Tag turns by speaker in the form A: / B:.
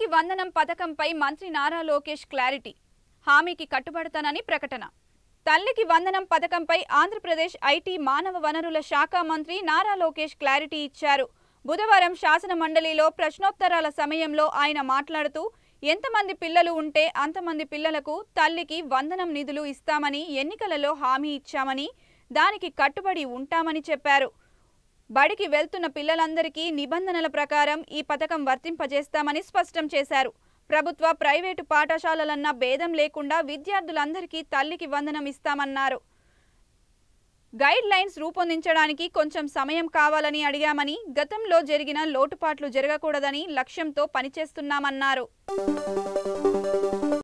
A: తల్లికి వందనం పథకంపై మంత్రి నారా లోకేష్ క్లారిటీ హామీకి కట్టుబడతానని ప్రకటన తల్లికి వందనం పథకంపై ఆంధ్రప్రదేశ్ ఐటీ మానవ వనరుల శాఖ మంత్రి నారా లోకేష్ క్లారిటీ ఇచ్చారు బుధవారం శాసన మండలిలో ప్రశ్నోత్తరాల సమయంలో ఆయన మాట్లాడుతూ ఎంతమంది పిల్లలు ఉంటే అంతమంది పిల్లలకు తల్లికి వందనం నిధులు ఇస్తామని ఎన్నికలలో హామీ ఇచ్చామని దానికి కట్టుబడి ఉంటామని చెప్పారు బడికి వెళ్తున్న పిల్లలందరికీ నిబంధనల ప్రకారం ఈ పథకం వర్తింపజేస్తామని స్పష్టం చేశారు ప్రభుత్వ ప్రైవేటు పాఠశాలలన్న భేదం లేకుండా విద్యార్థులందరికీ తల్లికి వందనం ఇస్తామన్నారు గైడ్ లైన్స్ రూపొందించడానికి కొంచెం సమయం కావాలని అడిగామని గతంలో జరిగిన లోటుపాట్లు జరగకూడదని లక్ష్యంతో పనిచేస్తున్నామన్నారు